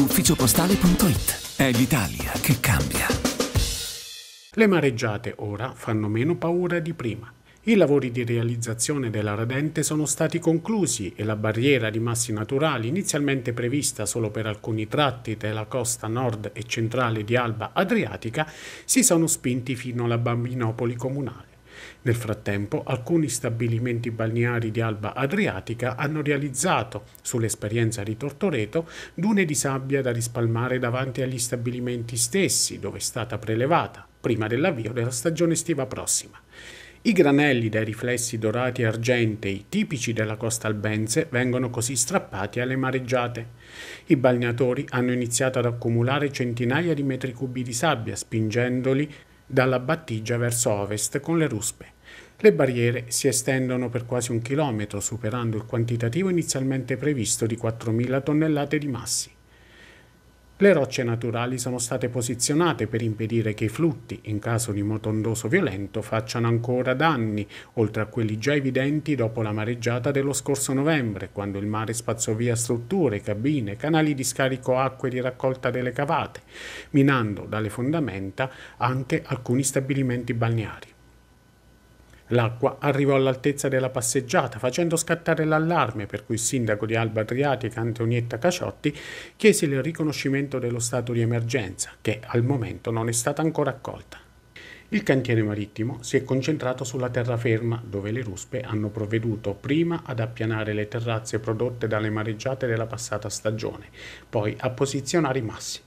ufficiopostale.it. È l'Italia che cambia. Le mareggiate ora fanno meno paura di prima. I lavori di realizzazione della radente sono stati conclusi e la barriera di massi naturali, inizialmente prevista solo per alcuni tratti della costa nord e centrale di Alba Adriatica, si sono spinti fino alla Bambinopoli comunale. Nel frattempo, alcuni stabilimenti balneari di Alba Adriatica hanno realizzato, sull'esperienza di Tortoreto, dune di sabbia da rispalmare davanti agli stabilimenti stessi, dove è stata prelevata, prima dell'avvio della stagione estiva prossima. I granelli dai riflessi dorati e argentei, tipici della costa albense, vengono così strappati alle mareggiate. I balneatori hanno iniziato ad accumulare centinaia di metri cubi di sabbia, spingendoli dalla battigia verso ovest con le ruspe. Le barriere si estendono per quasi un chilometro, superando il quantitativo inizialmente previsto di 4.000 tonnellate di massi. Le rocce naturali sono state posizionate per impedire che i flutti, in caso di motondoso violento, facciano ancora danni, oltre a quelli già evidenti dopo la mareggiata dello scorso novembre, quando il mare spazzò via strutture, cabine, canali di scarico acque di raccolta delle cavate, minando dalle fondamenta anche alcuni stabilimenti balneari. L'acqua arrivò all'altezza della passeggiata, facendo scattare l'allarme, per cui il sindaco di Alba Adriatica, Antonietta Caciotti, chiese il riconoscimento dello stato di emergenza, che al momento non è stata ancora accolta. Il cantiere marittimo si è concentrato sulla terraferma, dove le ruspe hanno provveduto prima ad appianare le terrazze prodotte dalle mareggiate della passata stagione, poi a posizionare i massi.